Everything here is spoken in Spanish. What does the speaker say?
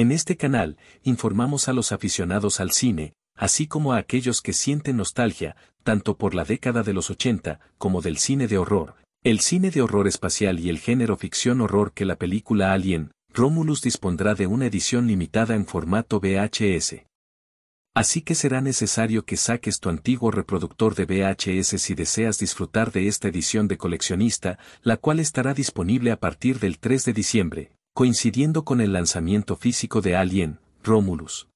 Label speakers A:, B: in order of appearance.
A: En este canal, informamos a los aficionados al cine, así como a aquellos que sienten nostalgia, tanto por la década de los 80 como del cine de horror, el cine de horror espacial y el género ficción horror que la película Alien, Romulus dispondrá de una edición limitada en formato VHS. Así que será necesario que saques tu antiguo reproductor de VHS si deseas disfrutar de esta edición de coleccionista, la cual estará disponible a partir del 3 de diciembre coincidiendo con el lanzamiento físico de Alien, Romulus.